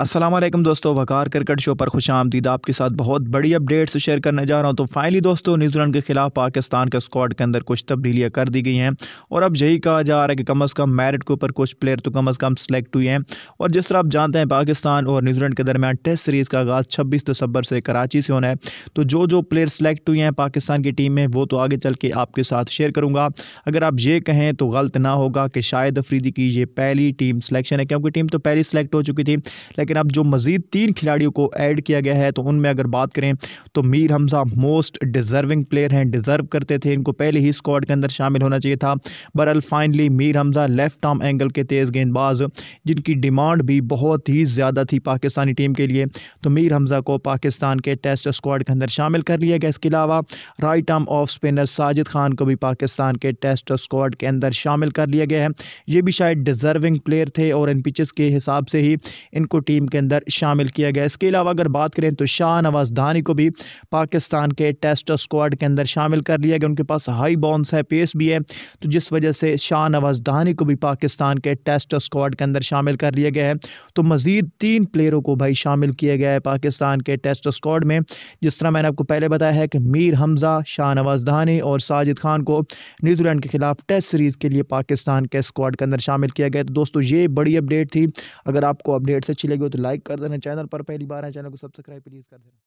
असलम दोस्तों वकार cricket show पर खुश आमदीद आपके साथ बहुत बड़ी अपडेट्स शेयर करने जा रहा हूं तो फाइनली दोस्तों न्यूजीलैंड के खिलाफ पाकिस्तान के स्क्वाड के अंदर कुछ तब्दीलियां कर दी गई हैं और अब यही कहा जा रहा है कि कम अज़ कम मेरिट के ऊपर कुछ प्लेयर तो कम अज़ कम सेलेक्ट हुए हैं और जिस तरह आप जानते हैं पाकिस्तान और न्यूजीलैंड के दरमियान टेस्ट सीरीज़ का आगाज़ छब्बीस दिसंबर से कराची से होना है तो जो जो प्लेयर सेलेक्ट हुए हैं पाकिस्तान की टीम में वो तो आगे चल के आपके साथ शेयर करूँगा अगर आप ये कहें तो गलत ना होगा कि शायद अफरीदी की ये पहली टीम सिलेक्शन है क्योंकि टीम तो पहली सेलेक्ट हो चुकी थी लेकिन अब जो मज़ीद तीन खिलाड़ियों को ऐड किया गया है तो उनमें अगर बात करें तो Mir Hamza most deserving player हैं डिज़र्व करते थे इनको पहले ही स्क्वाड के अंदर शामिल होना चाहिए था बरअल finally Mir Hamza left arm angle के तेज़ गेंदबाज जिनकी डिमांड भी बहुत ही ज़्यादा थी पाकिस्तानी टीम के लिए तो मीर हमज़ा को पाकिस्तान के टेस्ट स्क्वाड के अंदर शामिल कर लिया गया इसके अलावा right arm off spinner Sajid Khan को भी पाकिस्तान के टेस्ट स्क्वाड के अंदर शामिल कर लिया गया है ये भी शायद डिज़र्विंग प्लेयर थे और इन पिचेस के हिसाब से ही इनको टीम टीम के अंदर शामिल किया गया इसके अलावा अगर बात करें तो शाह नवाज धानी को भी पाकिस्तान के टेस्ट स्क्वाड के अंदर शामिल कर लिया गया उनके पास हाई बॉन्स है पेस भी है तो जिस वजह से शाह नवाज धानी को भी पाकिस्तान के टेस्ट स्क्वाड के अंदर शामिल कर लिया गया है तो मज़ीद तीन प्लेयरों को भाई शामिल किया गया है पाकिस्तान के टेस्ट स्क्वाड में जिस तरह मैंने आपको पहले बताया है कि मीर हमज़ा शाह नवाज धानी और साजिद खान को न्यूजीलैंड के खिलाफ टेस्ट सीरीज़ के लिए पाकिस्तान के स्क्वाड के अंदर शामिल किया गया तो दोस्तों ये बड़ी अपडेट थी अगर आपको अपडेट्स अच्छी लगी हो तो लाइक कर देना चैनल पर पहली बार है चैनल को सब्सक्राइब प्लीज़ कर देना